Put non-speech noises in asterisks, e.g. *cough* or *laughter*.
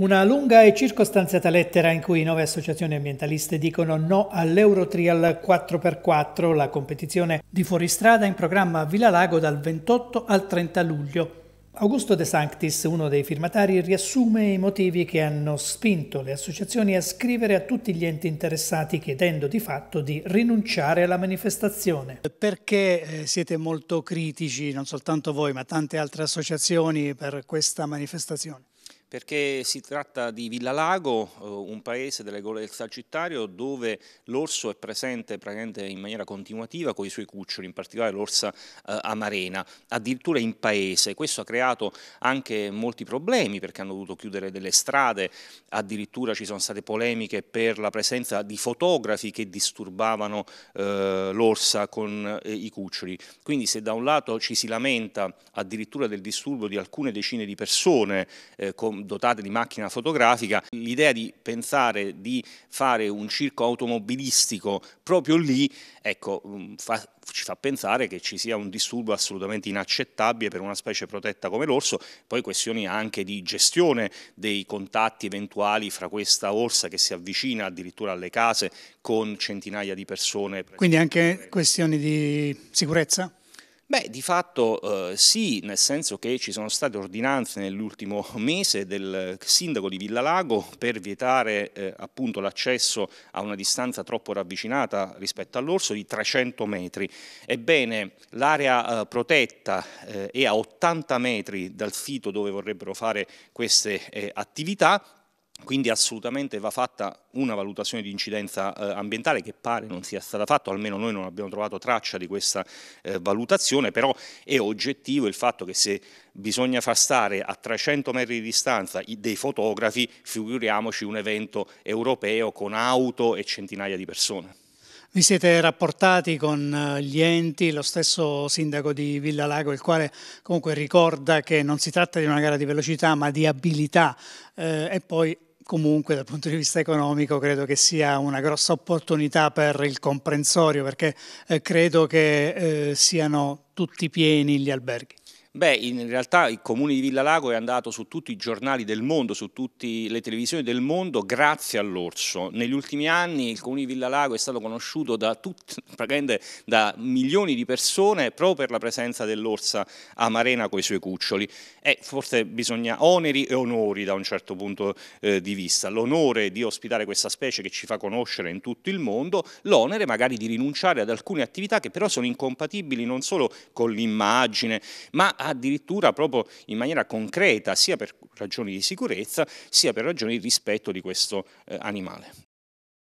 Una lunga e circostanziata lettera in cui nove associazioni ambientaliste dicono no all'Eurotrial 4x4, la competizione di fuoristrada in programma a Villa Lago dal 28 al 30 luglio. Augusto De Sanctis, uno dei firmatari, riassume i motivi che hanno spinto le associazioni a scrivere a tutti gli enti interessati chiedendo di fatto di rinunciare alla manifestazione. Perché eh, siete molto critici, non soltanto voi, ma tante altre associazioni per questa manifestazione? perché si tratta di Villalago, eh, un paese delle gole del Sagittario dove l'orso è presente in maniera continuativa con i suoi cuccioli, in particolare l'orsa eh, amarena, addirittura in paese. Questo ha creato anche molti problemi perché hanno dovuto chiudere delle strade, addirittura ci sono state polemiche per la presenza di fotografi che disturbavano eh, l'orsa con eh, i cuccioli. Quindi se da un lato ci si lamenta addirittura del disturbo di alcune decine di persone eh, con dotate di macchina fotografica, l'idea di pensare di fare un circo automobilistico proprio lì, ecco, mm, fa, ci fa pensare che ci sia un disturbo assolutamente inaccettabile per una specie protetta come l'orso, poi questioni anche di gestione dei contatti eventuali fra questa orsa che si avvicina addirittura alle case con centinaia di persone. Quindi anche questioni di sicurezza? Beh, di fatto eh, sì, nel senso che ci sono state ordinanze nell'ultimo *laughs* mese del sindaco di Villalago per vietare eh, appunto l'accesso a una distanza troppo ravvicinata rispetto all'orso di 300 metri. Ebbene, l'area eh, protetta eh, è a 80 metri dal sito dove vorrebbero fare queste eh, attività quindi assolutamente va fatta una valutazione di incidenza eh, ambientale che pare non sia stata fatta, almeno noi non abbiamo trovato traccia di questa eh, valutazione, però è oggettivo il fatto che se bisogna far stare a 300 metri di distanza dei fotografi, figuriamoci un evento europeo con auto e centinaia di persone. Vi siete rapportati con eh, gli enti, lo stesso sindaco di Villa Lago, il quale comunque ricorda che non si tratta di una gara di velocità ma di abilità eh, e poi comunque dal punto di vista economico credo che sia una grossa opportunità per il comprensorio perché eh, credo che eh, siano tutti pieni gli alberghi. Beh, in realtà il comune di Villa Lago è andato su tutti i giornali del mondo, su tutte le televisioni del mondo, grazie all'orso. Negli ultimi anni il comune di Villa Lago è stato conosciuto da, tut, da milioni di persone proprio per la presenza dell'orsa a Marena con i suoi cuccioli. E forse bisogna oneri e onori da un certo punto eh, di vista. L'onore di ospitare questa specie che ci fa conoscere in tutto il mondo, l'onere magari di rinunciare ad alcune attività che però sono incompatibili non solo con l'immagine, ma addirittura proprio in maniera concreta, sia per ragioni di sicurezza, sia per ragioni di rispetto di questo eh, animale.